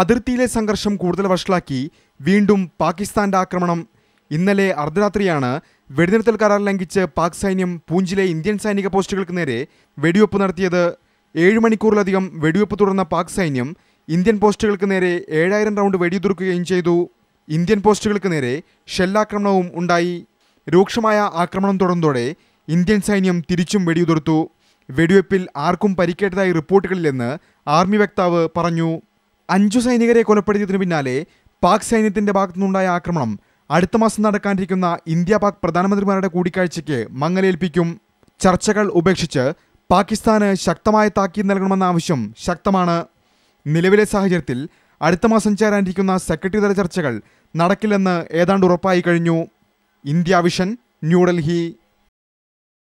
അതിർത്തിയിലെ സംഘർഷം കൂടുതൽ വഷളാക്കി വീണ്ടും പാകിസ്ഥാന്റെ ആക്രമണം ഇന്നലെ അർദ്ധരാത്രിയാണ് വെടിനിർത്തൽ കരാർ ലംഘിച്ച് പാക് സൈന്യം പൂഞ്ചിലെ ഇന്ത്യൻ സൈനിക പോസ്റ്റുകൾക്ക് നേരെ വെടിവെപ്പ് നടത്തിയത് ഏഴ് മണിക്കൂറിലധികം വെടിവെപ്പ് തുടർന്ന പാക് സൈന്യം ഇന്ത്യൻ പോസ്റ്റുകൾക്ക് നേരെ ഏഴായിരം റൗണ്ട് വെടിയുതിർക്കുകയും ചെയ്തു ഇന്ത്യൻ പോസ്റ്റുകൾക്ക് നേരെ ഷെല്ലാക്രമണവും ഉണ്ടായി രൂക്ഷമായ ആക്രമണം തുടർന്നതോടെ ഇന്ത്യൻ സൈന്യം തിരിച്ചും വെടിയുതിർത്തു വെടിവെപ്പിൽ ആർക്കും പരിക്കേറ്റതായി റിപ്പോർട്ടുകളില്ലെന്ന് ആർമി വക്താവ് പറഞ്ഞു അഞ്ചു സൈനികരെ കൊലപ്പെടുത്തിയതിനു പിന്നാലെ പാക് സൈന്യത്തിന്റെ ഭാഗത്തുനിന്നുണ്ടായ ആക്രമണം അടുത്ത മാസം നടക്കാനിരിക്കുന്ന ഇന്ത്യ പാക് പ്രധാനമന്ത്രിമാരുടെ കൂടിക്കാഴ്ചയ്ക്ക് മങ്ങലേൽപ്പിക്കും ചർച്ചകൾ ഉപേക്ഷിച്ച് പാകിസ്ഥാന് ശക്തമായ താക്കീത് നൽകണമെന്ന ആവശ്യം ശക്തമാണ് നിലവിലെ സാഹചര്യത്തിൽ അടുത്ത മാസം ചേരാനിരിക്കുന്ന സെക്രട്ടറി തല ചർച്ചകൾ നടക്കില്ലെന്ന് ഏതാണ്ട് ഉറപ്പായി കഴിഞ്ഞു ഇന്ത്യ വിഷൻ ന്യൂഡൽഹി